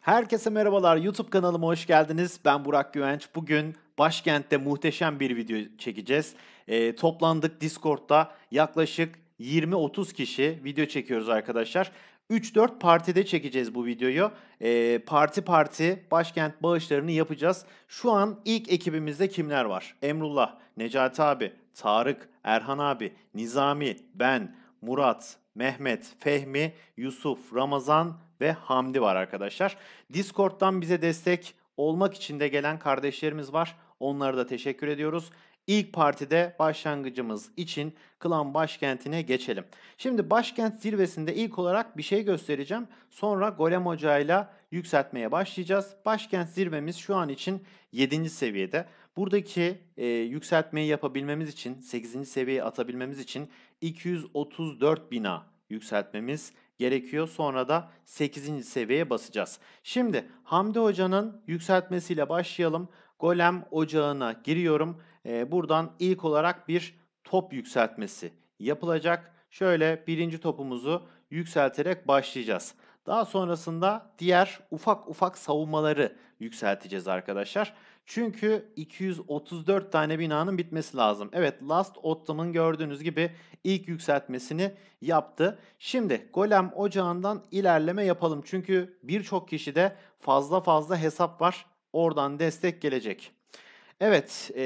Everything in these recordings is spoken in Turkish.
Herkese merhabalar. YouTube kanalıma hoş geldiniz. Ben Burak Güvenç. Bugün başkentte muhteşem bir video çekeceğiz. E, toplandık Discord'da yaklaşık 20-30 kişi video çekiyoruz arkadaşlar. 3-4 partide çekeceğiz bu videoyu. E, parti parti başkent bağışlarını yapacağız. Şu an ilk ekibimizde kimler var? Emrullah, Necati abi, Tarık, Erhan abi, Nizami, ben, Murat, Mehmet, Fehmi, Yusuf, Ramazan ve Hamdi var arkadaşlar. Discord'dan bize destek olmak için de gelen kardeşlerimiz var. Onlara da teşekkür ediyoruz. İlk partide başlangıcımız için Klan başkentine geçelim. Şimdi başkent zirvesinde ilk olarak bir şey göstereceğim. Sonra Golem Hoca ile yükseltmeye başlayacağız. Başkent zirvemiz şu an için 7. seviyede. Buradaki e, yükseltmeyi yapabilmemiz için 8. seviyeye atabilmemiz için 234 bina yükseltmemiz gerekiyor. Sonra da 8. seviyeye basacağız. Şimdi Hamdi Hoca'nın yükseltmesiyle başlayalım. Golem ocağına giriyorum. Ee, buradan ilk olarak bir top yükseltmesi yapılacak. Şöyle birinci topumuzu yükselterek başlayacağız. Daha sonrasında diğer ufak ufak savunmaları yükselteceğiz arkadaşlar. Çünkü 234 tane binanın bitmesi lazım. Evet Last Ottom'ın gördüğünüz gibi ilk yükseltmesini yaptı. Şimdi Golem Ocağı'ndan ilerleme yapalım. Çünkü birçok kişide fazla fazla hesap var. Oradan destek gelecek. Evet e,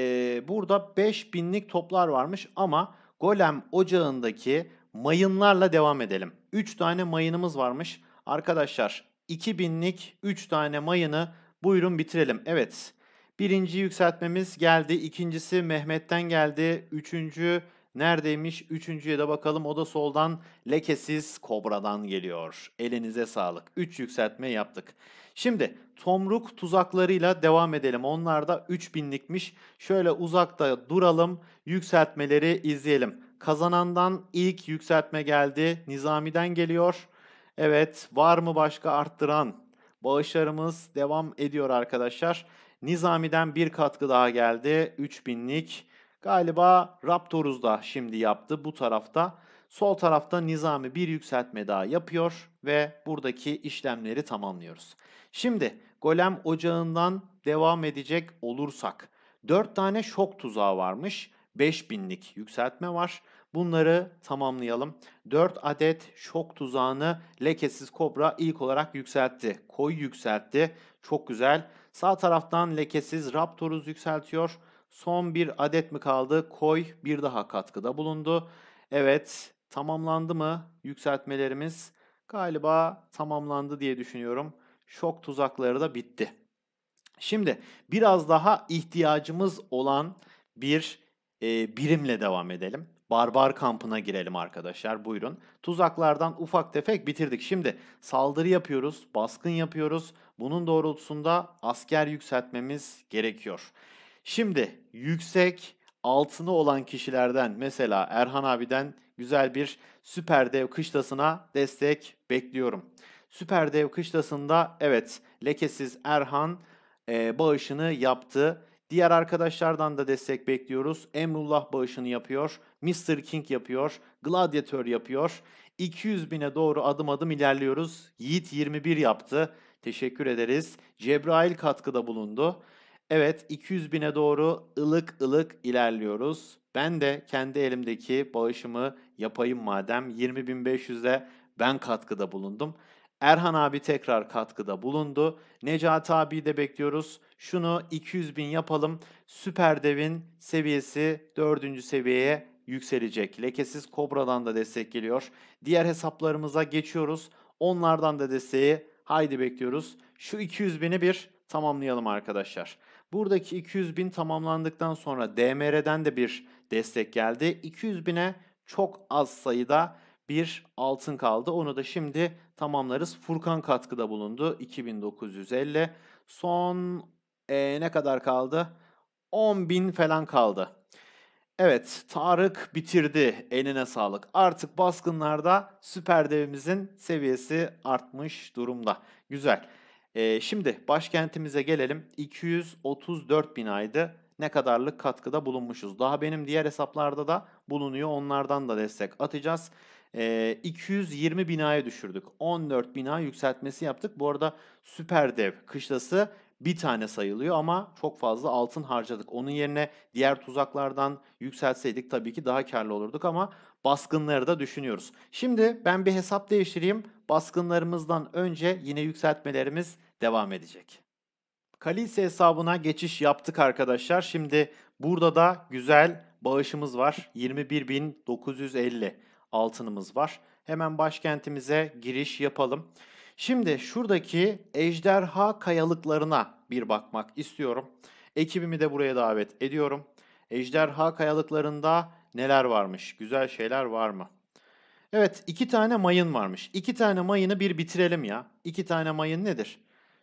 burada 5000'lik toplar varmış ama Golem Ocağı'ndaki mayınlarla devam edelim. 3 tane mayınımız varmış. Arkadaşlar 2000'lik 3 tane mayını buyurun bitirelim. Evet Birinci yükseltmemiz geldi. İkincisi Mehmet'ten geldi. Üçüncü neredeymiş? Üçüncüye de bakalım. O da soldan lekesiz kobradan geliyor. Elinize sağlık. Üç yükseltme yaptık. Şimdi tomruk tuzaklarıyla devam edelim. Onlar da 3000'likmiş. Şöyle uzakta duralım. Yükseltmeleri izleyelim. Kazanandan ilk yükseltme geldi. Nizami'den geliyor. Evet var mı başka arttıran? Bağışlarımız devam ediyor arkadaşlar. Nizami'den bir katkı daha geldi. 3000'lik galiba Raptoruz da şimdi yaptı bu tarafta. Sol tarafta Nizami bir yükseltme daha yapıyor ve buradaki işlemleri tamamlıyoruz. Şimdi golem ocağından devam edecek olursak 4 tane şok tuzağı varmış. 5000'lik yükseltme var. Bunları tamamlayalım. 4 adet şok tuzağını lekesiz kobra ilk olarak yükseltti. koy yükseltti. Çok güzel. Sağ taraftan lekesiz Raptor'uz yükseltiyor. Son bir adet mi kaldı? Koy bir daha katkıda bulundu. Evet tamamlandı mı yükseltmelerimiz? Galiba tamamlandı diye düşünüyorum. Şok tuzakları da bitti. Şimdi biraz daha ihtiyacımız olan bir e, birimle devam edelim barbar kampına girelim arkadaşlar buyurun. Tuzaklardan ufak tefek bitirdik. Şimdi saldırı yapıyoruz, baskın yapıyoruz. Bunun doğrultusunda asker yükseltmemiz gerekiyor. Şimdi yüksek altını olan kişilerden mesela Erhan abiden güzel bir süper dev kışlasına destek bekliyorum. Süper dev kışlasında evet lekesiz Erhan e, bağışını yaptı. Diğer arkadaşlardan da destek bekliyoruz. Emrullah bağışını yapıyor. Mr. King yapıyor. Gladiator yapıyor. 200 bine doğru adım adım ilerliyoruz. Yiğit 21 yaptı. Teşekkür ederiz. Cebrail katkıda bulundu. Evet 200 bine doğru ılık ılık ilerliyoruz. Ben de kendi elimdeki bağışımı yapayım madem. 20.500'e ben katkıda bulundum. Erhan abi tekrar katkıda bulundu. Necati abi de bekliyoruz. Şunu 200 bin yapalım. Süper devin seviyesi 4. seviyeye yükselecek. Lekesiz Kobra'dan da destek geliyor. Diğer hesaplarımıza geçiyoruz. Onlardan da desteği haydi bekliyoruz. Şu 200 bini bir tamamlayalım arkadaşlar. Buradaki 200 bin tamamlandıktan sonra DMR'den de bir destek geldi. 200 bine çok az sayıda bir altın kaldı. Onu da şimdi tamamlarız. Furkan katkıda bulundu. 2950. Son e, ne kadar kaldı? 10 bin falan kaldı. Evet Tarık bitirdi eline sağlık. Artık baskınlarda süper devimizin seviyesi artmış durumda. Güzel. Ee, şimdi başkentimize gelelim. 234 bin aydı. Ne kadarlık katkıda bulunmuşuz. Daha benim diğer hesaplarda da bulunuyor. Onlardan da destek atacağız. Ee, 220 binaya düşürdük. 14 bina yükseltmesi yaptık. Bu arada süper dev kışlası bir tane sayılıyor ama çok fazla altın harcadık. Onun yerine diğer tuzaklardan yükseltseydik tabii ki daha karlı olurduk ama baskınları da düşünüyoruz. Şimdi ben bir hesap değiştireyim. Baskınlarımızdan önce yine yükseltmelerimiz devam edecek. Kalise hesabına geçiş yaptık arkadaşlar. Şimdi burada da güzel bağışımız var. 21.950 altınımız var. Hemen başkentimize giriş yapalım. Şimdi şuradaki ejderha kayalıklarına bir bakmak istiyorum. Ekibimi de buraya davet ediyorum. Ejderha kayalıklarında neler varmış? Güzel şeyler var mı? Evet iki tane mayın varmış. İki tane mayını bir bitirelim ya. İki tane mayın nedir?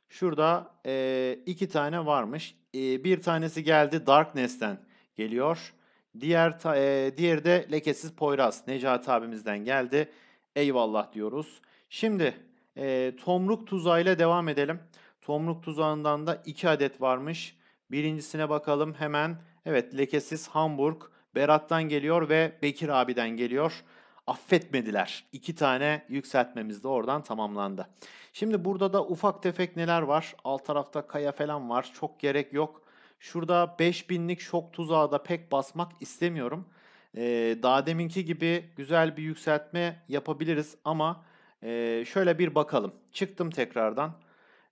Şurada e, iki tane varmış. E, bir tanesi geldi Darkness'ten geliyor. Diğer ta, e, diğeri de lekesiz Poyraz Necati abimizden geldi. Eyvallah diyoruz. Şimdi e, tomruk tuzağıyla devam edelim. Tomruk tuzağından da 2 adet varmış. Birincisine bakalım hemen. Evet lekesiz Hamburg. Berat'tan geliyor ve Bekir abiden geliyor. Affetmediler. İki tane yükseltmemiz de oradan tamamlandı. Şimdi burada da ufak tefek neler var? Alt tarafta kaya falan var. Çok gerek yok. Şurada 5000'lik şok tuzağı da pek basmak istemiyorum. Ee, daha deminki gibi güzel bir yükseltme yapabiliriz ama ee, şöyle bir bakalım. Çıktım tekrardan.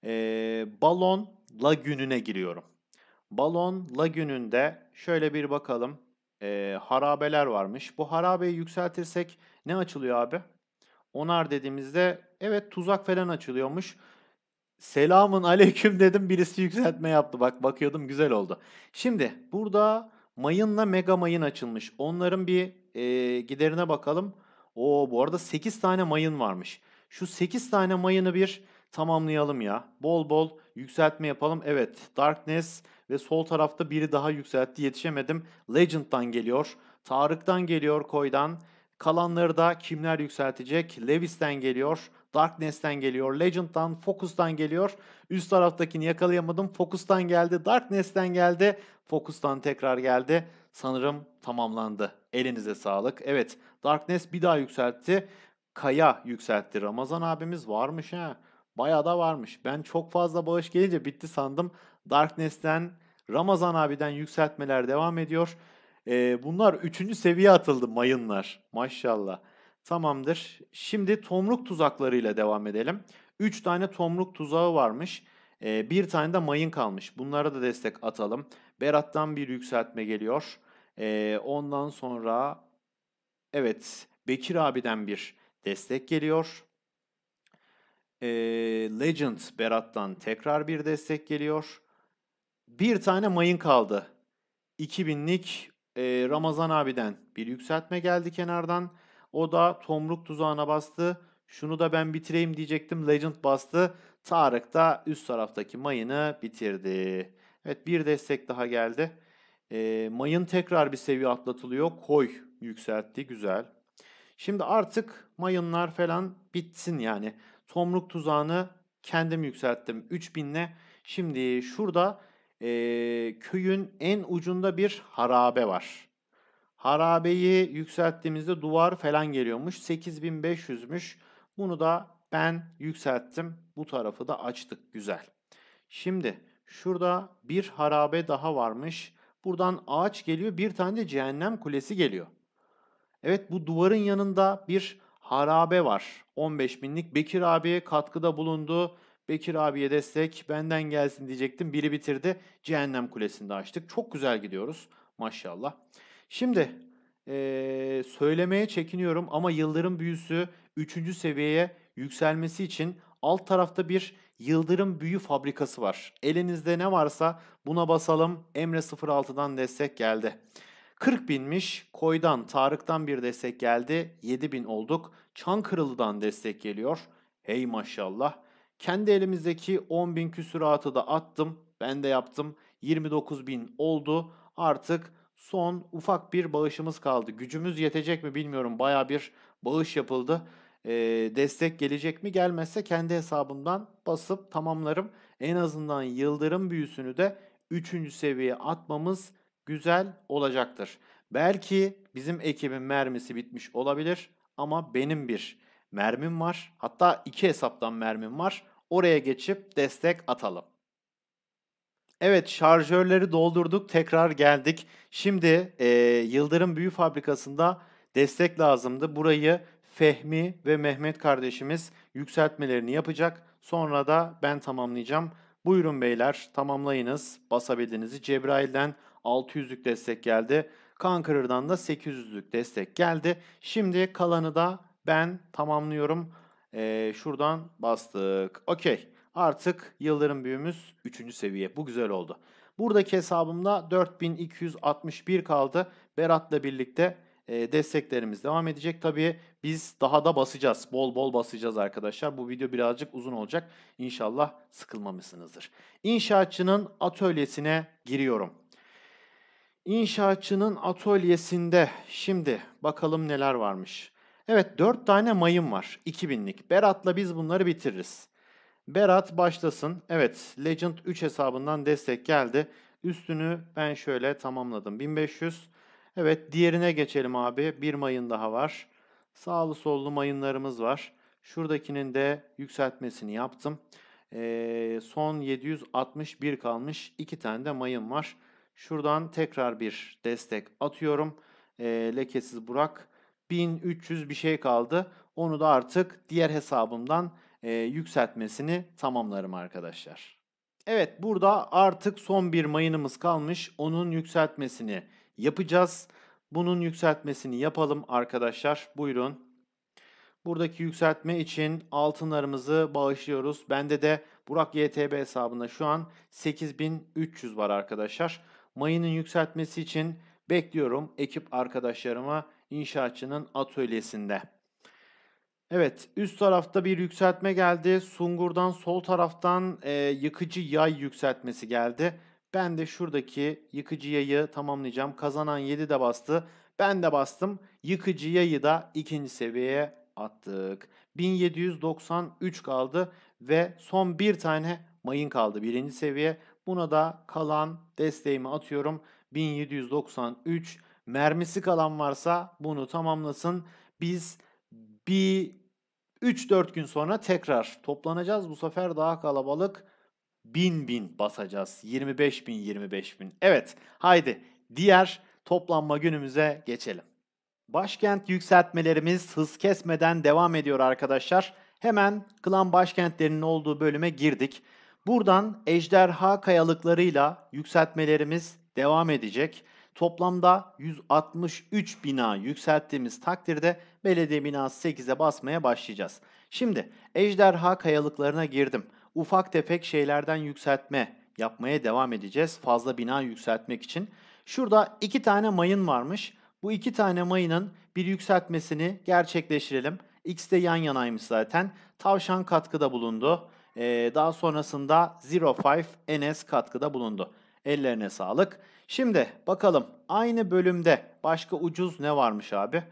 Ee, balon lagününe giriyorum. Balon lagününde şöyle bir bakalım. Ee, harabeler varmış. Bu harabeyi yükseltirsek ne açılıyor abi? Onar dediğimizde evet tuzak falan açılıyormuş. Selamın aleyküm dedim birisi yükseltme yaptı. Bak bakıyordum güzel oldu. Şimdi burada mayınla mega mayın açılmış. Onların bir e, giderine bakalım. Oo bu arada 8 tane mayın varmış. Şu 8 tane mayını bir tamamlayalım ya. Bol bol yükseltme yapalım. Evet Darkness ve sol tarafta biri daha yükseltti yetişemedim. Legend'dan geliyor. Tarık'tan geliyor Koy'dan. Kalanları da kimler yükseltecek? Levis'ten geliyor. Darkness'ten geliyor. Legend'dan, Focus'tan geliyor. Üst taraftakini yakalayamadım. Focus'tan geldi. Darkness'ten geldi. Focus'tan tekrar geldi sanırım tamamlandı. Elinize sağlık. Evet Darkness bir daha yükseltti. Kaya yükseltti. Ramazan abimiz varmış ha. Bayağı da varmış. Ben çok fazla bağış gelince bitti sandım. Darkness'ten Ramazan abiden yükseltmeler devam ediyor. Ee, bunlar 3. seviye atıldı mayınlar. Maşallah. Tamamdır. Şimdi tomruk tuzaklarıyla devam edelim. 3 tane tomruk tuzağı varmış. Ee, bir tane de mayın kalmış. Bunlara da destek atalım. Berat'tan bir yükseltme geliyor. E, ondan sonra evet Bekir abiden bir destek geliyor. E, Legend Berat'tan tekrar bir destek geliyor. Bir tane mayın kaldı. 2000'lik e, Ramazan abiden bir yükseltme geldi kenardan. O da tomruk tuzağına bastı. Şunu da ben bitireyim diyecektim. Legend bastı. Tarık da üst taraftaki mayını bitirdi. Evet bir destek daha geldi. E, mayın tekrar bir seviye atlatılıyor. Koy yükseltti güzel. Şimdi artık mayınlar falan bitsin yani. Tomruk tuzağını kendim yükselttim 3000'le. Şimdi şurada e, köyün en ucunda bir harabe var. Harabeyi yükselttiğimizde duvar falan geliyormuş. 8500'müş. Bunu da ben yükselttim. Bu tarafı da açtık. Güzel. Şimdi Şurada bir harabe daha varmış. Buradan ağaç geliyor. Bir tane de cehennem kulesi geliyor. Evet bu duvarın yanında bir harabe var. 15 binlik Bekir abiye katkıda bulundu. Bekir abiye destek benden gelsin diyecektim. Biri bitirdi. Cehennem kulesinde açtık. Çok güzel gidiyoruz maşallah. Şimdi ee, söylemeye çekiniyorum ama Yıldırım Büyüsü 3. seviyeye yükselmesi için alt tarafta bir Yıldırım Büyü Fabrikası var. Elinizde ne varsa buna basalım. Emre 06'dan destek geldi. 40 binmiş. Koy'dan, Tarık'tan bir destek geldi. 7 bin olduk. Çankırılı'dan destek geliyor. Hey maşallah. Kendi elimizdeki 10 bin küsuratı da attım. Ben de yaptım. 29 bin oldu. Artık son ufak bir bağışımız kaldı. Gücümüz yetecek mi bilmiyorum. Baya bir bağış yapıldı e, destek gelecek mi? Gelmezse kendi hesabımdan basıp tamamlarım. En azından yıldırım büyüsünü de 3. seviyeye atmamız güzel olacaktır. Belki bizim ekibin mermisi bitmiş olabilir ama benim bir mermim var. Hatta iki hesaptan mermim var. Oraya geçip destek atalım. Evet şarjörleri doldurduk tekrar geldik. Şimdi e, Yıldırım Büyü Fabrikası'nda destek lazımdı. Burayı Fehmi ve Mehmet kardeşimiz yükseltmelerini yapacak. Sonra da ben tamamlayacağım. Buyurun beyler tamamlayınız. Basabildinizi Cebrail'den 600'lük destek geldi. Kankırır'dan da 800'lük destek geldi. Şimdi kalanı da ben tamamlıyorum. Ee, şuradan bastık. Okey. Artık yılların büyümüz 3. seviye. Bu güzel oldu. Buradaki hesabımda 4261 kaldı. Berat'la birlikte desteklerimiz devam edecek. Tabii biz daha da basacağız. Bol bol basacağız arkadaşlar. Bu video birazcık uzun olacak. İnşallah sıkılmamışsınızdır. İnşaatçının atölyesine giriyorum. İnşaatçının atölyesinde şimdi bakalım neler varmış. Evet 4 tane mayın var 2000'lik. Berat'la biz bunları bitiririz. Berat başlasın. Evet Legend 3 hesabından destek geldi. Üstünü ben şöyle tamamladım. 1500. Evet diğerine geçelim abi. Bir mayın daha var. Sağlı sollu mayınlarımız var. Şuradakinin de yükseltmesini yaptım. Ee, son 761 kalmış. 2 tane de mayın var. Şuradan tekrar bir destek atıyorum. Ee, lekesiz Burak. 1300 bir şey kaldı. Onu da artık diğer hesabımdan e, yükseltmesini tamamlarım arkadaşlar. Evet burada artık son bir mayınımız kalmış. Onun yükseltmesini yapacağız. Bunun yükseltmesini yapalım arkadaşlar. Buyurun. Buradaki yükseltme için altınlarımızı bağışlıyoruz. Bende de Burak YTB hesabında şu an 8300 var arkadaşlar. Mayının yükseltmesi için bekliyorum ekip arkadaşlarıma inşaatçının atölyesinde. Evet üst tarafta bir yükseltme geldi. Sungur'dan sol taraftan e, yıkıcı yay yükseltmesi geldi. Ben de şuradaki yıkıcı yayı tamamlayacağım. Kazanan 7 de bastı. Ben de bastım. Yıkıcı yayı da ikinci seviyeye attık. 1793 kaldı ve son bir tane mayın kaldı birinci seviye. Buna da kalan desteğimi atıyorum. 1793 mermisi kalan varsa bunu tamamlasın. Biz bir 3-4 gün sonra tekrar toplanacağız. Bu sefer daha kalabalık Bin bin basacağız. 25 bin 25 bin. Evet haydi diğer toplanma günümüze geçelim. Başkent yükseltmelerimiz hız kesmeden devam ediyor arkadaşlar. Hemen klan başkentlerinin olduğu bölüme girdik. Buradan ejderha kayalıklarıyla yükseltmelerimiz devam edecek. Toplamda 163 bina yükselttiğimiz takdirde belediye binası 8'e basmaya başlayacağız. Şimdi ejderha kayalıklarına girdim ufak tefek şeylerden yükseltme yapmaya devam edeceğiz. Fazla bina yükseltmek için. Şurada iki tane mayın varmış. Bu iki tane mayının bir yükseltmesini gerçekleştirelim. X de yan yanaymış zaten. Tavşan katkıda bulundu. Ee, daha sonrasında Zero Five NS katkıda bulundu. Ellerine sağlık. Şimdi bakalım aynı bölümde başka ucuz ne varmış abi?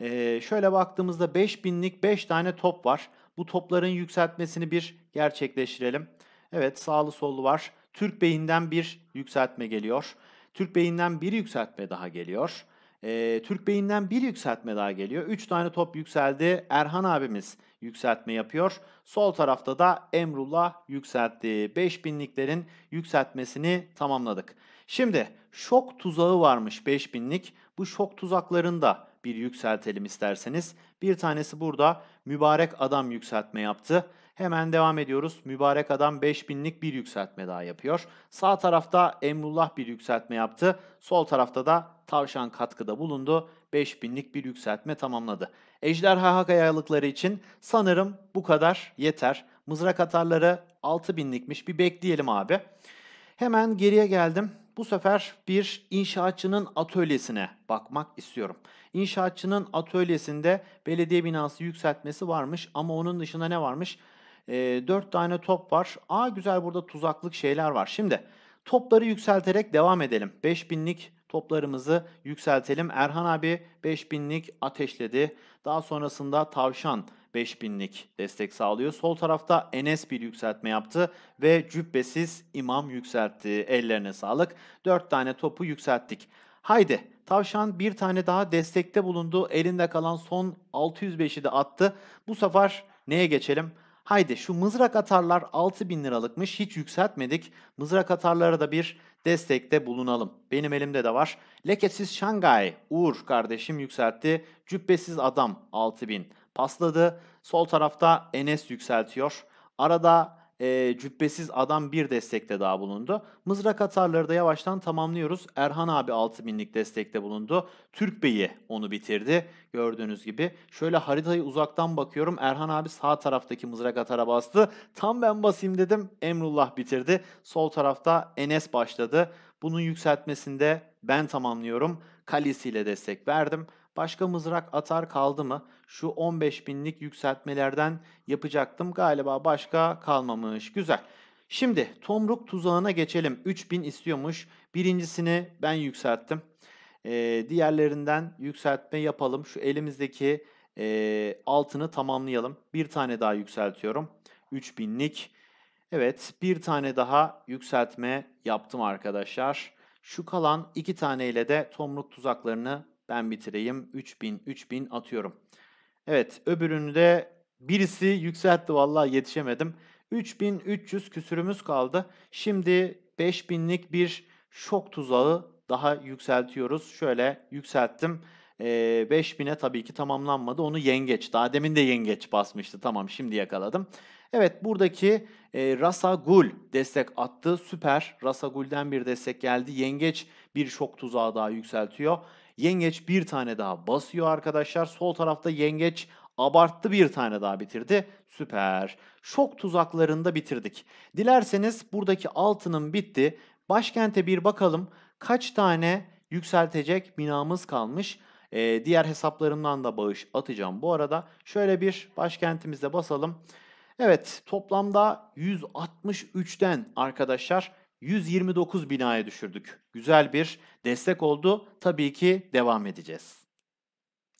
Ee, şöyle baktığımızda 5000'lik 5 tane top var. Bu topların yükseltmesini bir gerçekleştirelim. Evet sağlı sollu var. Türk beyinden bir yükseltme geliyor. Türk beyinden bir yükseltme daha geliyor. E, Türk beyinden bir yükseltme daha geliyor. 3 tane top yükseldi. Erhan abimiz yükseltme yapıyor. Sol tarafta da Emrullah yükseltti. 5000'liklerin yükseltmesini tamamladık. Şimdi şok tuzağı varmış 5000'lik. Bu şok tuzaklarını da bir yükseltelim isterseniz. Bir tanesi burada mübarek adam yükseltme yaptı. Hemen devam ediyoruz. Mübarek adam 5000'lik bir yükseltme daha yapıyor. Sağ tarafta Emrullah bir yükseltme yaptı. Sol tarafta da tavşan katkıda bulundu. 5000'lik bir yükseltme tamamladı. Ejderha hak ayalıkları için sanırım bu kadar yeter. Mızrak atarları 6000'likmiş bir bekleyelim abi. Hemen geriye geldim. Bu sefer bir inşaatçının atölyesine bakmak istiyorum. İnşaatçının atölyesinde belediye binası yükseltmesi varmış ama onun dışında ne varmış? E, ee, 4 tane top var. Aa güzel burada tuzaklık şeyler var. Şimdi topları yükselterek devam edelim. 5000'lik toplarımızı yükseltelim. Erhan abi 5000'lik ateşledi. Daha sonrasında tavşan 5000'lik destek sağlıyor. Sol tarafta Enes bir yükseltme yaptı ve cübbesiz imam yükseltti. Ellerine sağlık. 4 tane topu yükselttik. Haydi tavşan bir tane daha destekte bulundu. Elinde kalan son 605'i de attı. Bu sefer neye geçelim? Haydi şu mızrak atarlar 6000 liralıkmış hiç yükseltmedik. Mızrak atarlara da bir destekte bulunalım. Benim elimde de var. Lekesiz Şangay Uğur kardeşim yükseltti. Cübbesiz adam 6000 pasladı. Sol tarafta Enes yükseltiyor. Arada e, cübbesiz adam bir destekte daha bulundu. Mızrak atarları da yavaştan tamamlıyoruz. Erhan abi 6000'lik destekte bulundu. Türk Bey'i onu bitirdi. Gördüğünüz gibi şöyle haritayı uzaktan bakıyorum. Erhan abi sağ taraftaki mızrak atara bastı. Tam ben basayım dedim. Emrullah bitirdi. Sol tarafta Enes başladı. Bunun yükseltmesinde ben tamamlıyorum. Kalesiyle destek verdim. Başka mızrak atar kaldı mı? Şu 15 binlik yükseltmelerden yapacaktım. Galiba başka kalmamış. Güzel. Şimdi tomruk tuzağına geçelim. 3000 istiyormuş. Birincisini ben yükselttim. Ee, diğerlerinden yükseltme yapalım. Şu elimizdeki e, altını tamamlayalım. Bir tane daha yükseltiyorum. 3000'lik. Evet bir tane daha yükseltme yaptım arkadaşlar. Şu kalan iki taneyle de tomruk tuzaklarını ben bitireyim. 3000, 3000 atıyorum. Evet öbürünü de birisi yükseltti vallahi yetişemedim. 3300 küsürümüz kaldı. Şimdi 5000'lik bir şok tuzağı daha yükseltiyoruz. Şöyle yükselttim. E, ee, 5000'e tabii ki tamamlanmadı. Onu yengeç. Daha demin de yengeç basmıştı. Tamam şimdi yakaladım. Evet buradaki e, Rasagul destek attı. Süper. Rasa Rasagul'den bir destek geldi. Yengeç bir şok tuzağı daha yükseltiyor. Yengeç bir tane daha basıyor arkadaşlar. Sol tarafta yengeç abarttı bir tane daha bitirdi. Süper. Şok tuzaklarında bitirdik. Dilerseniz buradaki altının bitti. Başkente bir bakalım kaç tane yükseltecek binamız kalmış. Ee, diğer hesaplarımdan da bağış atacağım. Bu arada şöyle bir başkentimize basalım. Evet toplamda 163'ten arkadaşlar 129 binaya düşürdük. Güzel bir destek oldu. Tabii ki devam edeceğiz.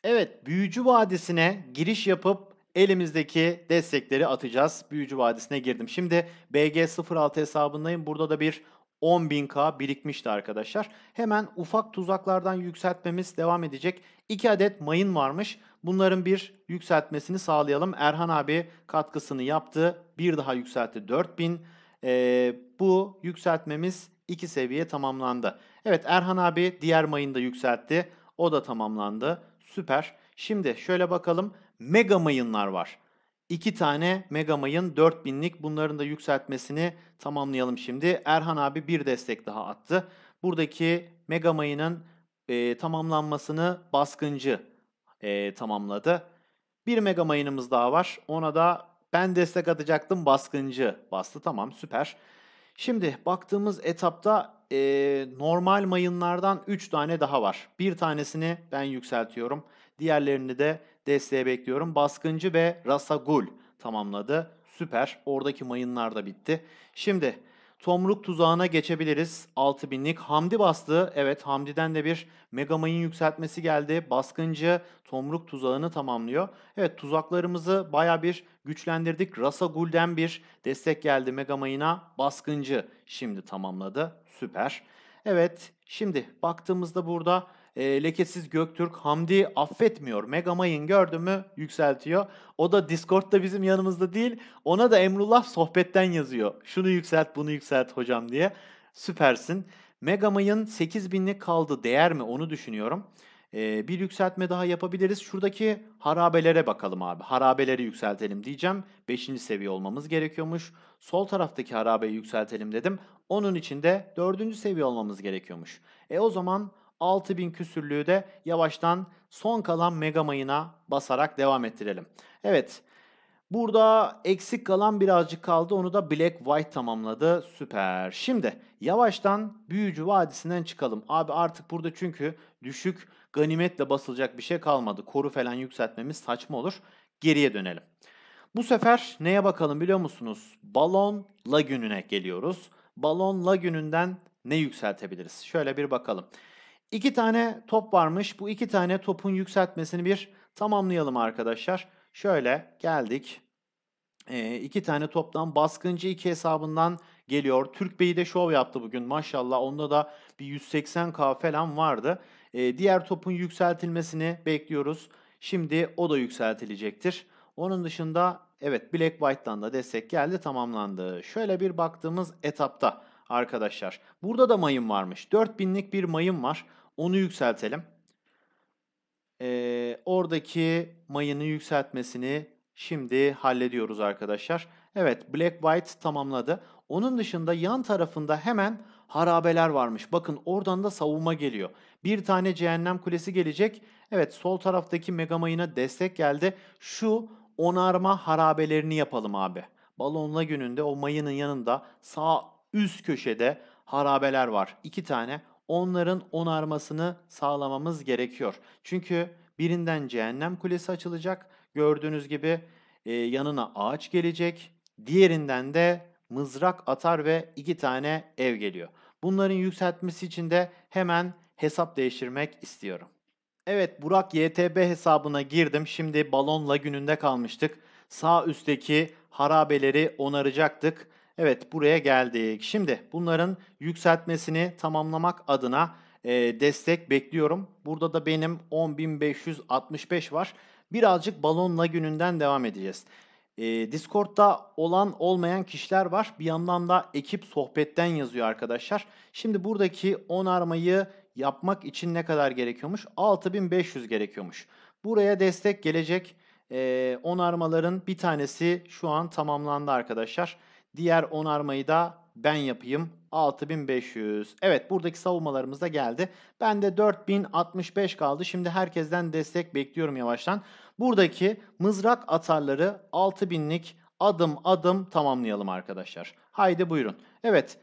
Evet, Büyücü Vadisi'ne giriş yapıp elimizdeki destekleri atacağız. Büyücü Vadisi'ne girdim. Şimdi BG06 hesabındayım. Burada da bir 10.000K birikmişti arkadaşlar. Hemen ufak tuzaklardan yükseltmemiz devam edecek. 2 adet mayın varmış. Bunların bir yükseltmesini sağlayalım. Erhan abi katkısını yaptı. Bir daha yükseltti 4000 e, bu yükseltmemiz iki seviye tamamlandı. Evet Erhan abi diğer mayını da yükseltti. O da tamamlandı. Süper. Şimdi şöyle bakalım. Mega mayınlar var. İki tane mega mayın 4000'lik bunların da yükseltmesini tamamlayalım şimdi. Erhan abi bir destek daha attı. Buradaki mega mayının e, tamamlanmasını baskıncı e, tamamladı. Bir mega mayınımız daha var. Ona da ben destek atacaktım baskıncı. Bastı tamam süper. Şimdi baktığımız etapta e, normal mayınlardan 3 tane daha var. Bir tanesini ben yükseltiyorum. Diğerlerini de desteğe bekliyorum. Baskıncı ve Rasagul tamamladı. Süper. Oradaki mayınlar da bitti. Şimdi Tomruk tuzağına geçebiliriz. 6000'lik Hamdi bastı. Evet Hamdi'den de bir Megamay'ın yükseltmesi geldi. Baskıncı Tomruk tuzağını tamamlıyor. Evet tuzaklarımızı baya bir güçlendirdik. Rasa Gul'den bir destek geldi Megamay'ına. Baskıncı şimdi tamamladı. Süper. Evet şimdi baktığımızda burada e, ee, lekesiz Göktürk Hamdi affetmiyor. Megamayın Mayın gördü mü yükseltiyor. O da Discord'da bizim yanımızda değil. Ona da Emrullah sohbetten yazıyor. Şunu yükselt bunu yükselt hocam diye. Süpersin. Megamayın Mayın 8000'lik kaldı değer mi onu düşünüyorum. Ee, bir yükseltme daha yapabiliriz. Şuradaki harabelere bakalım abi. Harabeleri yükseltelim diyeceğim. 5. seviye olmamız gerekiyormuş. Sol taraftaki harabeyi yükseltelim dedim. Onun için de 4. seviye olmamız gerekiyormuş. E o zaman 6000 küsürlüğü de yavaştan son kalan mega mayına basarak devam ettirelim. Evet burada eksik kalan birazcık kaldı onu da Black White tamamladı süper. Şimdi yavaştan Büyücü Vadisi'nden çıkalım. Abi artık burada çünkü düşük ganimetle basılacak bir şey kalmadı. Koru falan yükseltmemiz saçma olur. Geriye dönelim. Bu sefer neye bakalım biliyor musunuz? Balon Lagünü'ne geliyoruz. Balon Lagünü'nden ne yükseltebiliriz? Şöyle bir bakalım. İki tane top varmış. Bu iki tane topun yükseltmesini bir tamamlayalım arkadaşlar. Şöyle geldik. E, iki tane toptan baskıncı iki hesabından geliyor. Türk Bey'i de şov yaptı bugün maşallah. Onda da bir 180k falan vardı. E, diğer topun yükseltilmesini bekliyoruz. Şimdi o da yükseltilecektir. Onun dışında evet Black White'dan da destek geldi tamamlandı. Şöyle bir baktığımız etapta arkadaşlar. Burada da mayın varmış. 4000'lik bir mayın var. Onu yükseltelim. Ee, oradaki mayını yükseltmesini şimdi hallediyoruz arkadaşlar. Evet Black White tamamladı. Onun dışında yan tarafında hemen harabeler varmış. Bakın oradan da savunma geliyor. Bir tane cehennem kulesi gelecek. Evet sol taraftaki mega mayına destek geldi. Şu onarma harabelerini yapalım abi. Balonla gününde o mayının yanında sağ üst köşede harabeler var. İki tane onların onarmasını sağlamamız gerekiyor. Çünkü birinden cehennem kulesi açılacak. Gördüğünüz gibi e, yanına ağaç gelecek. Diğerinden de mızrak atar ve iki tane ev geliyor. Bunların yükseltmesi için de hemen hesap değiştirmek istiyorum. Evet Burak YTB hesabına girdim. Şimdi balonla gününde kalmıştık. Sağ üstteki harabeleri onaracaktık. Evet buraya geldik. Şimdi bunların yükseltmesini tamamlamak adına e, destek bekliyorum. Burada da benim 10.565 var. Birazcık balonla gününden devam edeceğiz. E, Discord'da olan olmayan kişiler var. Bir yandan da ekip sohbetten yazıyor arkadaşlar. Şimdi buradaki onarmayı yapmak için ne kadar gerekiyormuş? 6500 gerekiyormuş. Buraya destek gelecek. E, onarmaların bir tanesi şu an tamamlandı arkadaşlar. Arkadaşlar. Diğer onarmayı da ben yapayım. 6500. Evet buradaki savunmalarımız da geldi. Ben de 4065 kaldı. Şimdi herkesten destek bekliyorum yavaştan. Buradaki mızrak atarları 6000'lik adım adım tamamlayalım arkadaşlar. Haydi buyurun. Evet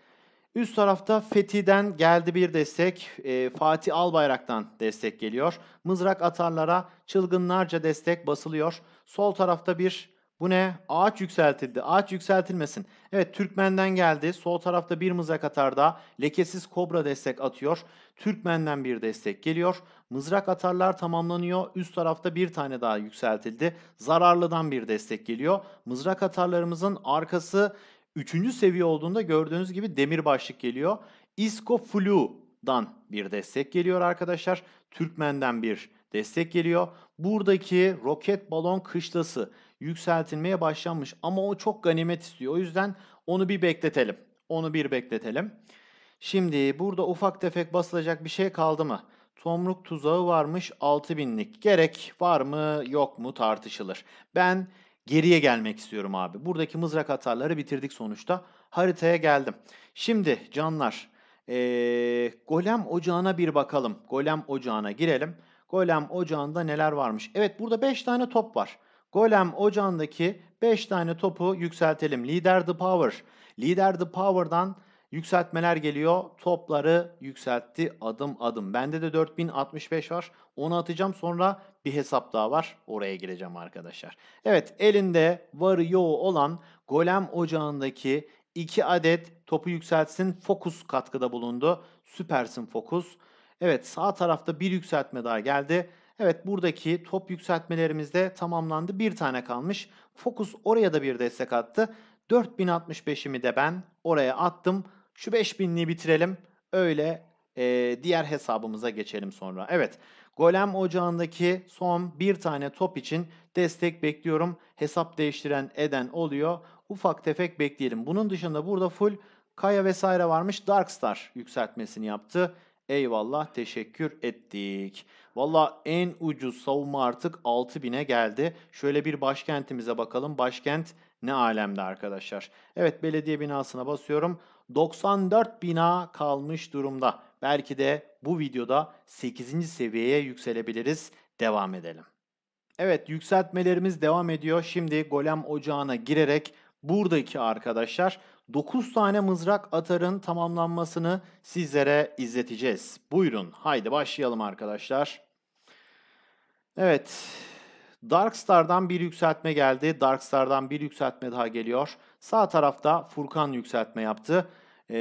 üst tarafta Fethi'den geldi bir destek. E, Fatih Albayrak'tan destek geliyor. Mızrak atarlara çılgınlarca destek basılıyor. Sol tarafta bir bu ne? Ağaç yükseltildi. Ağaç yükseltilmesin. Evet Türkmen'den geldi. Sol tarafta bir mızrak atar da lekesiz kobra destek atıyor. Türkmen'den bir destek geliyor. Mızrak atarlar tamamlanıyor. Üst tarafta bir tane daha yükseltildi. Zararlıdan bir destek geliyor. Mızrak atarlarımızın arkası 3. seviye olduğunda gördüğünüz gibi demir başlık geliyor. flu'dan bir destek geliyor arkadaşlar. Türkmen'den bir destek geliyor. Buradaki roket balon kışlası yükseltilmeye başlanmış. Ama o çok ganimet istiyor. O yüzden onu bir bekletelim. Onu bir bekletelim. Şimdi burada ufak tefek basılacak bir şey kaldı mı? Tomruk tuzağı varmış 6000'lik. Gerek var mı yok mu tartışılır. Ben geriye gelmek istiyorum abi. Buradaki mızrak atarları bitirdik sonuçta. Haritaya geldim. Şimdi canlar ee, golem ocağına bir bakalım. Golem ocağına girelim. Golem ocağında neler varmış? Evet burada 5 tane top var. Golem ocağındaki 5 tane topu yükseltelim. Leader the Power. Leader the Power'dan yükseltmeler geliyor. Topları yükseltti adım adım. Bende de 4065 var. Onu atacağım sonra bir hesap daha var. Oraya gireceğim arkadaşlar. Evet elinde varı yoğu olan Golem ocağındaki 2 adet topu yükseltsin. Fokus katkıda bulundu. Süpersin Fokus. Evet sağ tarafta bir yükseltme daha geldi. Evet buradaki top yükseltmelerimiz de tamamlandı. Bir tane kalmış. Fokus oraya da bir destek attı. 4065'imi de ben oraya attım. Şu 5000'liği bitirelim. Öyle e, diğer hesabımıza geçelim sonra. Evet golem ocağındaki son bir tane top için destek bekliyorum. Hesap değiştiren eden oluyor. Ufak tefek bekleyelim. Bunun dışında burada full Kaya vesaire varmış. Darkstar yükseltmesini yaptı. Eyvallah teşekkür ettik. Valla en ucuz savunma artık 6000'e geldi. Şöyle bir başkentimize bakalım. Başkent ne alemde arkadaşlar. Evet belediye binasına basıyorum. 94 bina kalmış durumda. Belki de bu videoda 8. seviyeye yükselebiliriz. Devam edelim. Evet yükseltmelerimiz devam ediyor. Şimdi golem ocağına girerek buradaki arkadaşlar 9 tane mızrak atarın tamamlanmasını sizlere izleteceğiz. Buyurun haydi başlayalım arkadaşlar. Evet Darkstar'dan bir yükseltme geldi. Darkstar'dan bir yükseltme daha geliyor. Sağ tarafta Furkan yükseltme yaptı. Ee,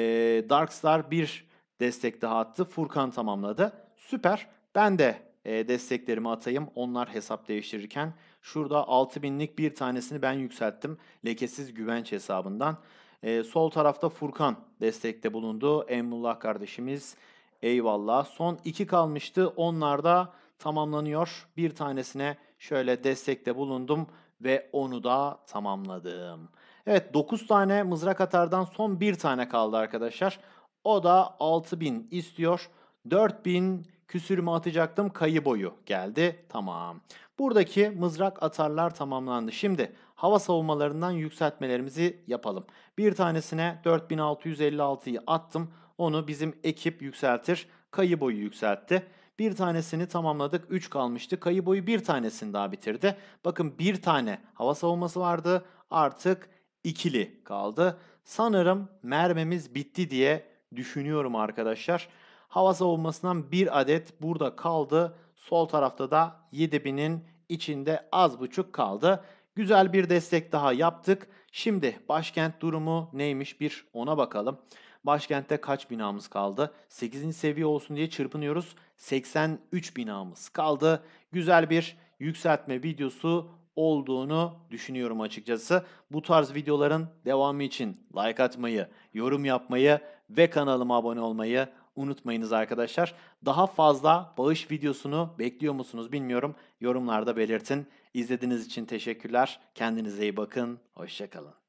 Darkstar bir destek daha attı. Furkan tamamladı. Süper. Ben de e, desteklerimi atayım. Onlar hesap değiştirirken. Şurada 6000'lik bir tanesini ben yükselttim. Lekesiz güvenç hesabından. E, sol tarafta Furkan destekte bulundu. Emrullah kardeşimiz eyvallah. Son iki kalmıştı. Onlar da tamamlanıyor. Bir tanesine şöyle destekte bulundum ve onu da tamamladım. Evet 9 tane mızrak atardan son bir tane kaldı arkadaşlar. O da 6000 istiyor. 4000 küsürümü atacaktım kayı boyu geldi. Tamam. Buradaki mızrak atarlar tamamlandı. Şimdi hava savunmalarından yükseltmelerimizi yapalım. Bir tanesine 4656'yı attım. Onu bizim ekip yükseltir. Kayı boyu yükseltti. Bir tanesini tamamladık 3 kalmıştı. Kayı boyu bir tanesini daha bitirdi. Bakın bir tane hava savunması vardı. Artık ikili kaldı. Sanırım mermimiz bitti diye düşünüyorum arkadaşlar. Hava savunmasından bir adet burada kaldı. Sol tarafta da 7000'in içinde az buçuk kaldı. Güzel bir destek daha yaptık. Şimdi başkent durumu neymiş bir ona bakalım. Başkentte kaç binamız kaldı? 8. seviye olsun diye çırpınıyoruz. 83 binamız kaldı. Güzel bir yükseltme videosu olduğunu düşünüyorum açıkçası. Bu tarz videoların devamı için like atmayı, yorum yapmayı ve kanalıma abone olmayı unutmayınız arkadaşlar. Daha fazla bağış videosunu bekliyor musunuz bilmiyorum. Yorumlarda belirtin. İzlediğiniz için teşekkürler. Kendinize iyi bakın. Hoşçakalın.